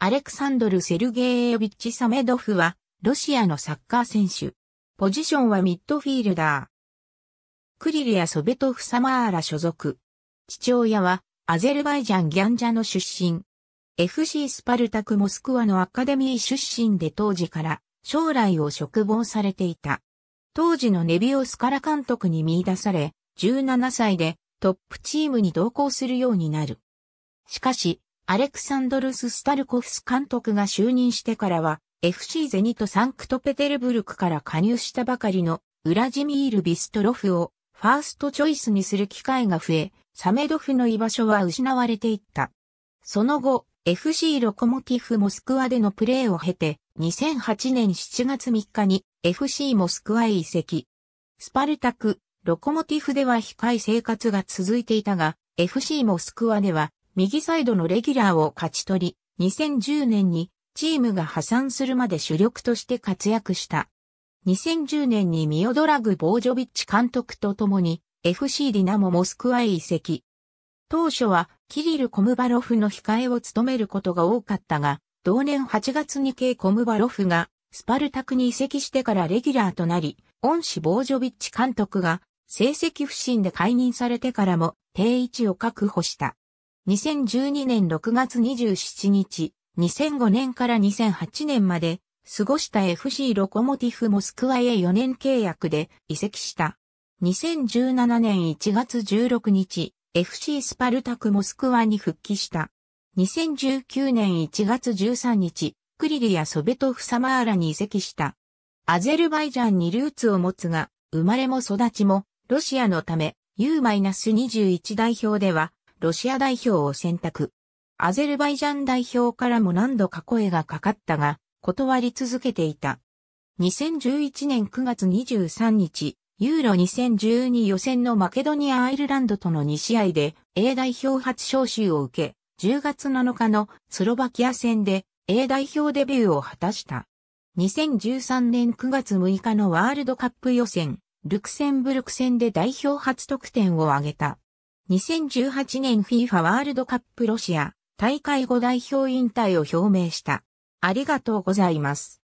アレクサンドル・セルゲーエビッチ・サメドフは、ロシアのサッカー選手。ポジションはミッドフィールダー。クリリア・ソベトフ・サマーラ所属。父親は、アゼルバイジャン・ギャンジャの出身。FC スパルタク・モスクワのアカデミー出身で当時から、将来を嘱望されていた。当時のネビオスカラ監督に見出され、17歳でトップチームに同行するようになる。しかし、アレクサンドルス・スタルコフス監督が就任してからは、FC ゼニト・サンクトペテルブルクから加入したばかりのウラジミール・ビストロフをファーストチョイスにする機会が増え、サメドフの居場所は失われていった。その後、FC ロコモティフモスクワでのプレーを経て、2008年7月3日に FC モスクワへ移籍。スパルタク、ロコモティフでは控え生活が続いていたが、FC モスクワでは右サイドのレギュラーを勝ち取り、2010年にチームが破産するまで主力として活躍した。2010年にミオドラグ・ボージョビッチ監督と共に FC ディナモ・モスクワへ移籍。当初はキリル・コムバロフの控えを務めることが多かったが、同年8月に K コムバロフがスパルタクに移籍してからレギュラーとなり、恩師ボージョビッチ監督が成績不振で解任されてからも定位置を確保した。2012年6月27日、2005年から2008年まで、過ごした FC ロコモティフモスクワへ4年契約で移籍した。2017年1月16日、FC スパルタクモスクワに復帰した。2019年1月13日、クリリやソベトフサマーラに移籍した。アゼルバイジャンにルーツを持つが、生まれも育ちも、ロシアのため、U-21 代表では、ロシア代表を選択。アゼルバイジャン代表からも何度か声がかかったが、断り続けていた。2011年9月23日、ユーロ2012予選のマケドニア・アイルランドとの2試合で A 代表初招集を受け、10月7日のスロバキア戦で A 代表デビューを果たした。2013年9月6日のワールドカップ予選、ルクセンブルク戦で代表初得点を挙げた。2018年 FIFA ワールドカップロシア大会後代表引退を表明した。ありがとうございます。